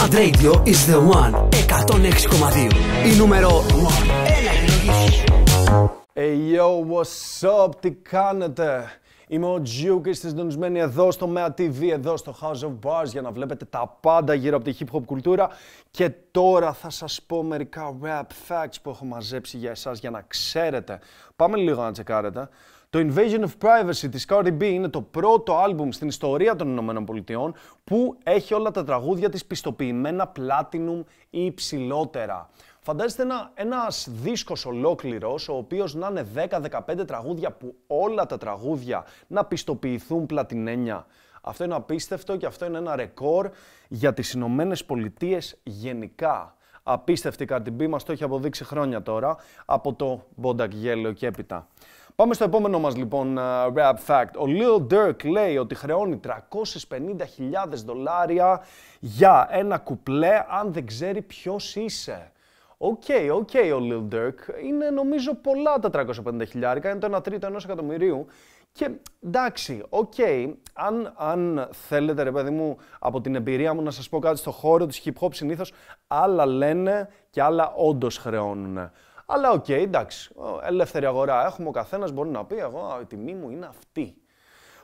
Mad Radio is the one 106,2 Η νούμερο 1 Έλα Hey yo, what's up, τι κάνετε Είμαι ο Τζιου και είστε συντονισμένοι εδώ στο MEA TV, εδώ στο House of Bars για να βλέπετε τα πάντα γύρω από τη hip hop κουλτούρα και τώρα θα σας πω μερικά rap facts που έχω μαζέψει για εσάς για να ξέρετε. Πάμε λίγο να τσεκάρετε. Το Invasion of Privacy της Cardi B είναι το πρώτο άλμπουμ στην ιστορία των Ηνωμένων Πολιτειών που έχει όλα τα τραγούδια της πιστοποιημένα platinum ή υψηλότερα. Φαντάζεστε ένα, ένας δίσκος ολόκληρος, ο οποίος να είναι 10-15 τραγούδια που όλα τα τραγούδια να πιστοποιηθούν πλατινένια. Αυτό είναι απίστευτο και αυτό είναι ένα ρεκόρ για τις Ηνωμένες Πολιτείες γενικά. Απίστευτη η Cardi B, μας το έχει αποδείξει χρόνια τώρα, από το Bodak Yellow και έπειτα. Πάμε στο επόμενο μας λοιπόν rap fact. Ο Lil Durk λέει ότι χρεώνει 350.000 δολάρια για ένα κουπλέ αν δεν ξέρει ποιος είσαι. Οκ, okay, οκ okay, ο Lil Durk. Είναι νομίζω πολλά τα 350.000, είναι το 1 τρίτο ενός εκατομμυρίου. Και εντάξει, οκ, okay, αν, αν θέλετε ρε παιδί μου από την εμπειρία μου να σας πω κάτι στο χώρο της hip hop συνήθως άλλα λένε και άλλα όντως χρεώνουν. Αλλά οκ, okay, εντάξει, ελεύθερη αγορά έχουμε, ο καθένας μπορεί να πει, εγώ η τιμή μου είναι αυτή.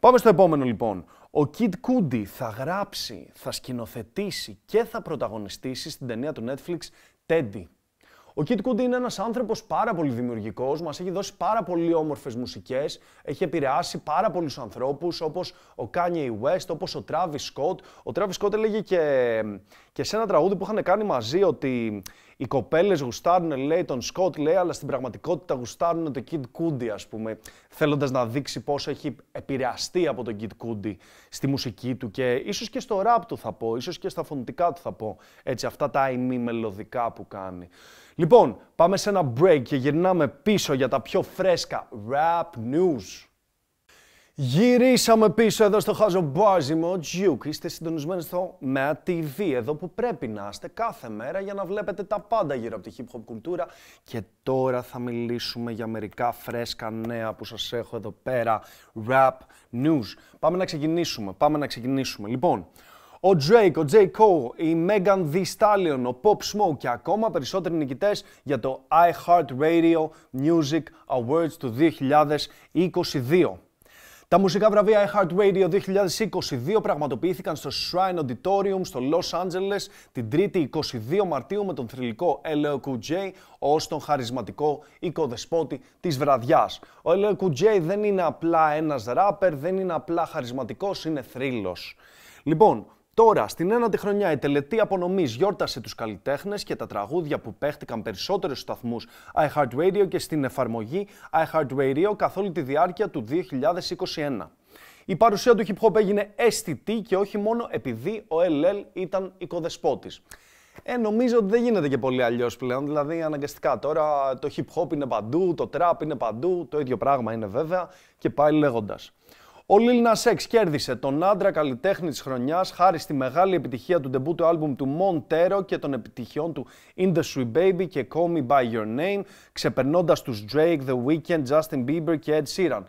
Πάμε στο επόμενο λοιπόν. Ο Kid Κούντι θα γράψει, θα σκηνοθετήσει και θα πρωταγωνιστήσει στην ταινία του Netflix Teddy. Ο Kid Cudi είναι ένας άνθρωπος πάρα πολύ δημιουργικός, μας έχει δώσει πάρα πολύ όμορφες μουσικές, έχει επηρεάσει πάρα πολλούς ανθρώπους όπως ο Kanye West, όπως ο Travis Scott. Ο Travis Scott έλεγε και, και σε ένα τραγούδι που είχαν κάνει μαζί ότι οι κοπέλες γουστάρουν, λέει, τον Σκότ, λέει, αλλά στην πραγματικότητα γουστάρουν τον Kid Κούντι, ας πούμε, θέλοντας να δείξει πόσο έχει επηρεαστεί από τον Kid Κούντι στη μουσική του και ίσως και στο ραπ του θα πω, ίσως και στα φωνητικά του θα πω. Έτσι, αυτά τα ημι μελωδικά που κάνει. Λοιπόν, πάμε σε ένα break και γυρνάμε πίσω για τα πιο φρέσκα rap news. Γυρίσαμε πίσω εδώ στο Μπάζιμο, Τζιούκ. Είστε συντονισμένοι στο ΜΕΑ TV, εδώ που πρέπει να είστε κάθε μέρα για να βλέπετε τα πάντα γύρω από τη hip hop κουλτούρα. Και τώρα θα μιλήσουμε για μερικά φρέσκα νέα που σας έχω εδώ πέρα. Rap News. Πάμε να ξεκινήσουμε, πάμε να ξεκινήσουμε. Λοιπόν, ο Drake, ο J. Cole, η Megan Thee Stallion, ο Pop Smoke και ακόμα περισσότεροι νικητές για το iHeartRadio Music Awards του 2022. Τα μουσικά βραβεία Heart Radio 2022 πραγματοποιήθηκαν στο Shrine Auditorium στο Los Angeles την 3η 22 Μαρτίου με τον θρηλυκό LLQJ ως τον χαρισματικό οικοδεσπότη της βραδιάς. Ο LLQJ δεν είναι απλά ένας ράπερ, δεν είναι απλά χαρισματικός, είναι θρύλος. Λοιπόν, Τώρα, στην ένατη χρονιά, η τελετή απονομής γιόρτασε τους καλλιτέχνες και τα τραγούδια που παίχτηκαν περισσότερο στους σταθμούς iHeartRadio και στην εφαρμογή iHeartRadio καθ' όλη τη διάρκεια του 2021. Η παρουσία του hip hop έγινε αισθητή και όχι μόνο επειδή ο LL ήταν οικοδεσπότης. Ε, νομίζω ότι δεν γίνεται και πολύ αλλιώς πλέον. Δηλαδή, αναγκαστικά τώρα το hip hop είναι παντού, το trap είναι παντού, το ίδιο πράγμα είναι βέβαια και πάλι λέγοντας. Ο Lil Nas X κέρδισε τον άντρα καλλιτέχνης της χρονιάς χάρη στη μεγάλη επιτυχία του ντεμπού του άλμπουμ του Montero και των επιτυχιών του In The Sweet Baby και Call Me By Your Name, ξεπερνώντας τους Drake, The Weeknd, Justin Bieber και Ed Sheeran.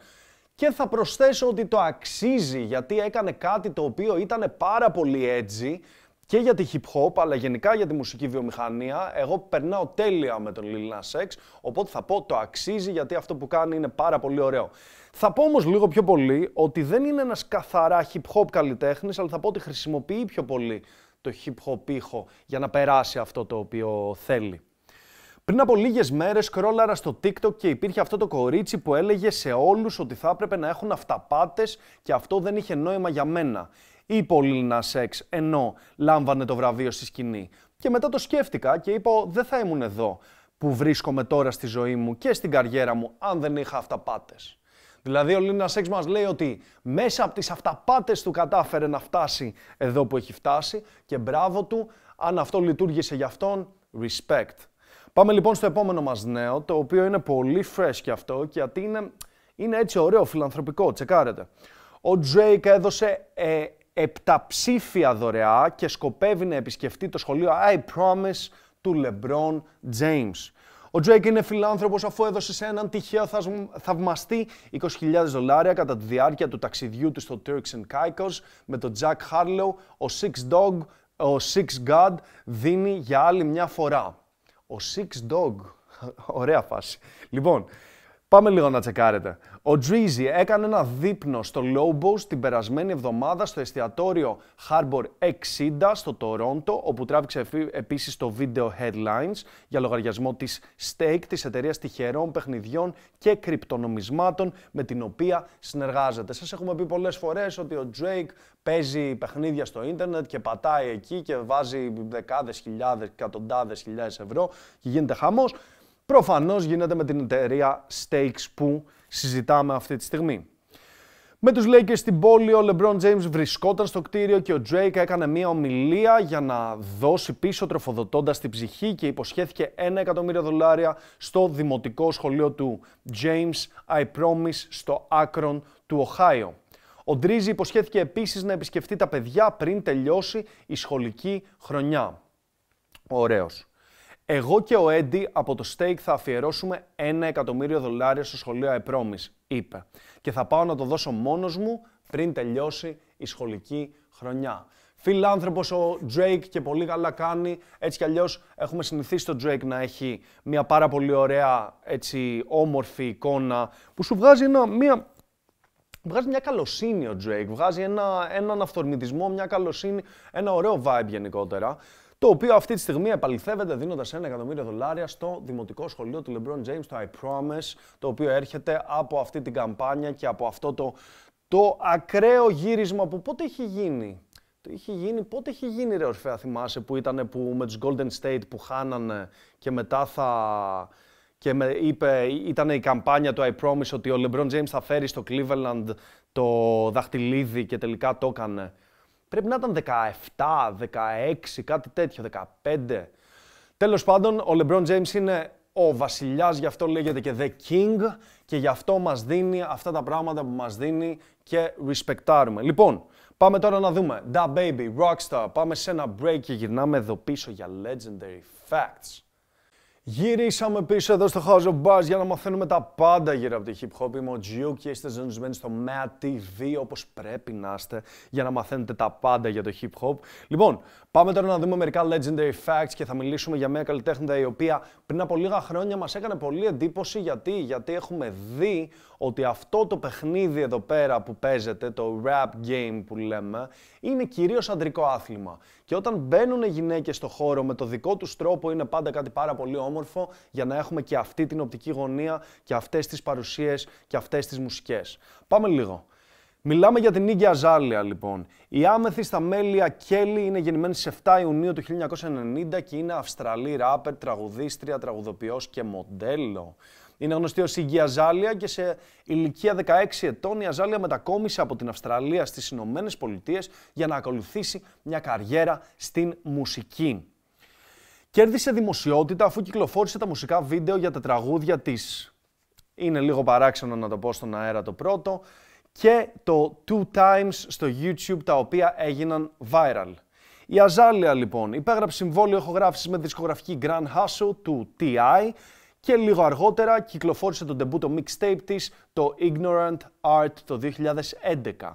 Και θα προσθέσω ότι το αξίζει γιατί έκανε κάτι το οποίο ήταν πάρα πολύ έτσι και για τη hip hop, αλλά γενικά για τη μουσική βιομηχανία. Εγώ περνάω τέλεια με τον Lil Nas X, οπότε θα πω το αξίζει γιατί αυτό που κάνει είναι πάρα πολύ ωραίο. Θα πω όμως λίγο πιο πολύ ότι δεν είναι ενας καθαρά hip hop καλλιτέχνης, αλλά θα πω ότι χρησιμοποιεί πιο πολύ το hip hop ήχο για να περάσει αυτό το οποίο θέλει. Πριν από λίγες μέρες κρόλαρα στο TikTok και υπήρχε αυτό το κορίτσι που έλεγε σε όλους ότι θα έπρεπε να έχουν αυταπάτες και αυτό δεν είχε νόημα για μένα ή Λίνα Σεξ ενώ λάμβανε το βραβείο στη σκηνή. Και μετά το σκέφτηκα και είπα δεν θα ήμουν εδώ που βρίσκομαι τώρα στη ζωή μου και στην καριέρα μου αν δεν είχα αυταπάτες. Δηλαδή ο Λίνα Σέξ μας λέει ότι μέσα από τις αυταπάτες του κατάφερε να φτάσει εδώ που έχει φτάσει και μπράβο του, αν αυτό λειτουργήσε για αυτόν, respect. Πάμε λοιπόν στο επόμενο μας νέο, το οποίο είναι πολύ fresh και αυτό, γιατί είναι, είναι έτσι ωραίο φιλανθρωπικό, τσεκάρετε. Ο Drake έδωσε ε, επταψήφια δωρεά και σκοπεύει να επισκεφτεί το σχολείο I Promise του LeBron James. Ο Drake είναι φιλάνθρωπος αφού έδωσε σε έναν τυχαίο θαυμαστή 20.000 δολάρια κατά τη διάρκεια του ταξιδιού του στο Turks and Caicos με τον Jack Harlow, ο Six Dog, ο Six God δίνει για άλλη μια φορά. Ο Six Dog, ωραία φάση. Λοιπόν, Πάμε λίγο να τσεκάρετε. Ο Τζρίζι έκανε ένα δείπνο στο Lobos την περασμένη εβδομάδα στο εστιατόριο Harbor 60 στο Τορόντο, όπου τράβηξε επίσης το βίντεο Headlines για λογαριασμό της Stake, της εταιρείας τυχερών παιχνιδιών και κρυπτονομισμάτων με την οποία συνεργάζεται. Σας έχουμε πει πολλές φορές ότι ο Drake παίζει παιχνίδια στο ίντερνετ και πατάει εκεί και βάζει δεκάδες χιλιάδες, εκατοντάδες χιλιάδες ευρώ και γίνεται χαμός προφανώς γίνεται με την εταιρεία stakes που συζητάμε αυτή τη στιγμή. Με τους Lakers στην πόλη, ο LeBron James βρισκόταν στο κτίριο και ο Drake έκανε μία ομιλία για να δώσει πίσω τροφοδοτώντας την ψυχή και υποσχέθηκε ένα εκατομμύριο δολάρια στο δημοτικό σχολείο του James I Promise στο Άκρον του Οχάιο. Ο Ντρίζι υποσχέθηκε επίσης να επισκεφτεί τα παιδιά πριν τελειώσει η σχολική χρονιά. Ωραίος. Εγώ και ο Έντι από το Steak θα αφιερώσουμε ένα εκατομμύριο δολάρια στο σχολείο Επρόμης, είπε. Και θα πάω να το δώσω μόνος μου πριν τελειώσει η σχολική χρονιά. Φιλάνθρωπος ο Drake και πολύ καλά κάνει. Έτσι κι αλλιώς έχουμε συνηθίσει τον Drake να έχει μια πάρα πολύ ωραία, έτσι όμορφη εικόνα που σου βγάζει ένα, μια Βγάζει μια καλοσύνη ο Drake, βγάζει ένα, έναν αυθορμητισμό, μια καλοσύνη, ένα ωραίο vibe γενικότερα το οποίο αυτή τη στιγμή επαληθεύεται δίνοντας ένα εκατομμύριο δολάρια στο δημοτικό σχολείο του LeBron James, το I Promise, το οποίο έρχεται από αυτή την καμπάνια και από αυτό το, το ακραίο γύρισμα που πότε έχει γίνει. Το είχε γίνει, πότε έχει γίνει ρε Ορφέα, θυμάσαι, που ήταν που, με τους Golden State που χάνανε και μετά θα... Και με είπε, ήταν η καμπάνια του I Promise ότι ο LeBron James θα φέρει στο Cleveland το δαχτυλίδι και τελικά το έκανε. Πρέπει να ήταν 17, 16, κάτι τέτοιο, 15. Τέλος πάντων, ο LeBron James είναι ο βασιλιάς, γι' αυτό λέγεται και The King και γι' αυτό μας δίνει αυτά τα πράγματα που μας δίνει και respectάρουμε. Λοιπόν, πάμε τώρα να δούμε Da Baby, Rockstar, πάμε σε ένα break και γυρνάμε εδώ πίσω για Legendary Facts. Γυρίσαμε πίσω εδώ στο House of Buzz για να μαθαίνουμε τα πάντα γύρω από τη hip hop. Είμαι ο Τζιούκ και είστε ζωνισμένοι στο MAD TV όπως πρέπει να είστε για να μαθαίνετε τα πάντα για το hip hop. Λοιπόν, πάμε τώρα να δούμε μερικά legendary facts και θα μιλήσουμε για μια καλλιτέχνητα η οποία πριν από λίγα χρόνια μας έκανε πολύ εντύπωση γιατί, γιατί έχουμε δει ότι αυτό το παιχνίδι εδώ πέρα που παίζεται, το rap game που λέμε, είναι κυρίως αντρικό άθλημα. Και όταν μπαίνουν οι γυναίκες στο χώρο με το δικό τους τρόπο είναι πάντα κάτι πάρα πολύ όμορφο όμορφο για να έχουμε και αυτή την οπτική γωνία και αυτές τις παρουσίες και αυτές τις μουσικές. Πάμε λίγο. Μιλάμε για την ίδια Ζάλια, λοιπόν. Η άμεθη στα μέλια Κέλλη είναι γεννημένη στις 7 Ιουνίου του 1990 και είναι Αυστραλή ράπερ, τραγουδίστρια, τραγουδοποιός και μοντέλο. Είναι γνωστή ως η Αζάλια και σε ηλικία 16 ετών η Αζάλια μετακόμισε από την Αυστραλία στις Ηνωμένες Πολιτείες για να ακολουθήσει μια καριέρα στην μουσική. Κέρδισε δημοσιότητα αφού κυκλοφόρησε τα μουσικά βίντεο για τα τραγούδια της. Είναι λίγο παράξενο να το πω στον αέρα το πρώτο. Και το Two Times στο YouTube τα οποία έγιναν viral. Η Αζάλια λοιπόν υπέγραψε συμβόλαιο οχογράφησης με δισκογραφική Grand Hustle του TI και λίγο αργότερα κυκλοφόρησε τον το mixtape της το Ignorant Art το 2011.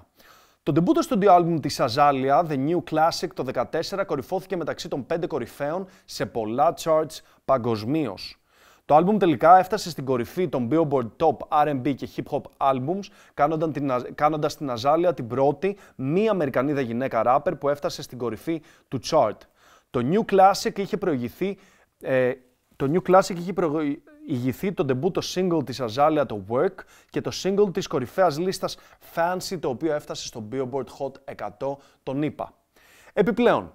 Το debut του album της Azalea, The New Classic, το 2014 κορυφώθηκε μεταξύ των πέντε κορυφαίων σε πολλά charts παγκοσμίως. Το άλμπουμ τελικά έφτασε στην κορυφή των Billboard Top R&B και Hip Hop Albums, κάνοντας την, κάνοντας την Αζάλια την πρώτη μη Αμερικανίδα γυναίκα rapper που έφτασε στην κορυφή του chart. Το New Classic είχε προηγηθεί... Ε, το New Classic είχε προηγηθεί ηγηθεί το το single της Azalea το Work και το single της κορυφαίας λίστας Fancy το οποίο έφτασε στο Billboard Hot 100 τον ΗΠΑ. Επιπλέον,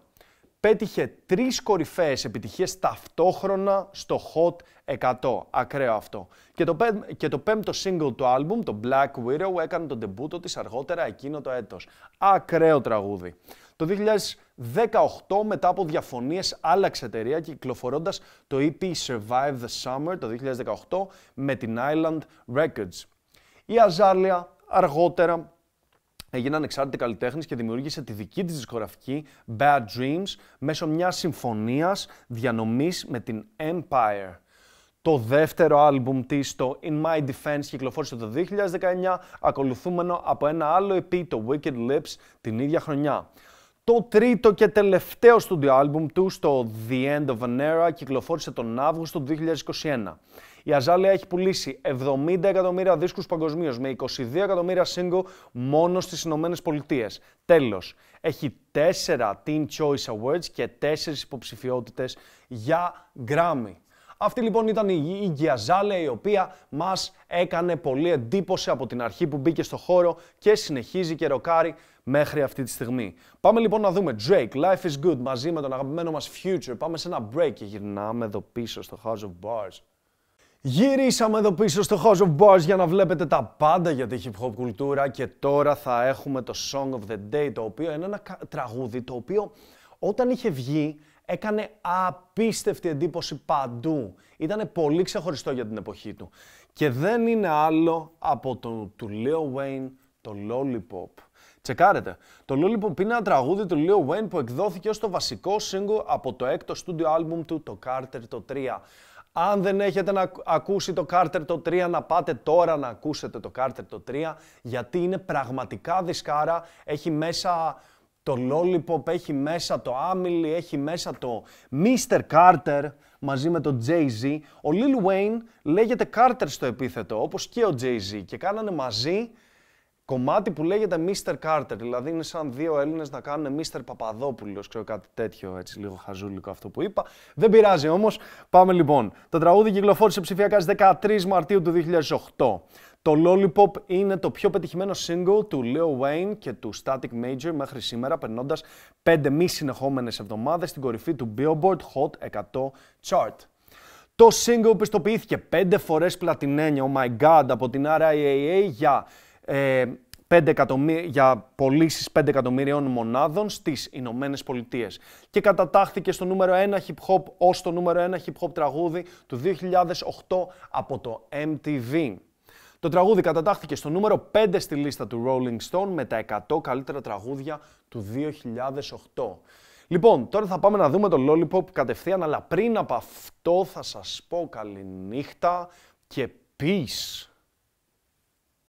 πέτυχε τρεις κορυφαίες επιτυχίες ταυτόχρονα στο Hot 100. Ακραίο αυτό. Και το, πέμ, και το πέμπτο single του άλμπουμ, το Black Widow, έκανε τον τεμπούτο της αργότερα εκείνο το έτος. Ακραίο τραγούδι. Το 2018 μετά από διαφωνίες άλλαξε εταιρεία κυκλοφορώντας το EP Survive the Summer το 2018 με την Island Records. Η Αζάλια αργότερα έγινε ανεξάρτητη καλλιτέχνης και δημιούργησε τη δική της δισκογραφική Bad Dreams μέσω μιας συμφωνίας διανομής με την Empire. Το δεύτερο άλμπουμ της, το In My Defense, κυκλοφόρησε το 2019, ακολουθούμενο από ένα άλλο EP, το Wicked Lips, την ίδια χρονιά. Το τρίτο και τελευταίο στούντιο άλμπουμ του στο The End of an Era κυκλοφόρησε τον Αύγουστο του 2021. Η Αζάλια έχει πουλήσει 70 εκατομμύρια δίσκους παγκοσμίως με 22 εκατομμύρια single μόνο στις Ηνωμένες Πολιτείες. Τέλος, έχει 4 Teen Choice Awards και 4 υποψηφιότητες για Grammy. Αυτή λοιπόν ήταν η, η η οποία μας έκανε πολύ εντύπωση από την αρχή που μπήκε στο χώρο και συνεχίζει και ροκάρει μέχρι αυτή τη στιγμή. Πάμε λοιπόν να δούμε Drake, Life is Good μαζί με τον αγαπημένο μας Future. Πάμε σε ένα break και γυρνάμε εδώ πίσω στο House of Bars. Γυρίσαμε εδώ πίσω στο House of Bars για να βλέπετε τα πάντα για τη hip hop κουλτούρα και τώρα θα έχουμε το Song of the Day, το οποίο είναι ένα τραγούδι το οποίο όταν είχε βγει έκανε απίστευτη εντύπωση παντού. Ήταν πολύ ξεχωριστό για την εποχή του. Και δεν είναι άλλο από το του Leo Wayne, το Lollipop. Τσεκάρετε. Το Lollipop είναι ένα τραγούδι του Leo Wayne που εκδόθηκε ως το βασικό single από το έκτο στούντιο άλμπουμ του, το Carter το 3. Αν δεν έχετε να ακούσει το Carter το 3, να πάτε τώρα να ακούσετε το Carter το 3, γιατί είναι πραγματικά δισκάρα, έχει μέσα το Lollipop έχει μέσα το Amelie, έχει μέσα το Mr. Carter μαζί με το Jay-Z. Ο Lil Wayne λέγεται Carter στο επίθετο, όπως και ο Jay-Z και κάνανε μαζί κομμάτι που λέγεται Mr. Carter, δηλαδή είναι σαν δύο Έλληνες να κάνουν Mr. Παπαδόπουλος, ξέρω κάτι τέτοιο, έτσι λίγο χαζούλικο αυτό που είπα. Δεν πειράζει όμως, πάμε λοιπόν. Το τραγούδι κυκλοφόρησε ψηφιακά στις 13 Μαρτίου του 2008. Το Lollipop είναι το πιο πετυχημένο single του Leo Wayne και του Static Major μέχρι σήμερα, περνώντας 5 μη συνεχόμενες εβδομάδες στην κορυφή του Billboard Hot 100 Chart. Το single πιστοποιήθηκε 5 φορές πλατινένια, oh my god, από την RIAA για, ε, 5 για πωλήσεις 5 εκατομμυρίων μονάδων στις Ηνωμένες Πολιτείες. Και κατατάχθηκε στο νούμερο 1 hip hop ως το νούμερο 1 hip hop τραγούδι του 2008 από το MTV. Το τραγούδι κατατάχθηκε στο νούμερο 5 στη λίστα του Rolling Stone με τα 100 καλύτερα τραγούδια του 2008. Λοιπόν, τώρα θα πάμε να δούμε το Lollipop κατευθείαν, αλλά πριν από αυτό θα σας πω καληνύχτα και peace.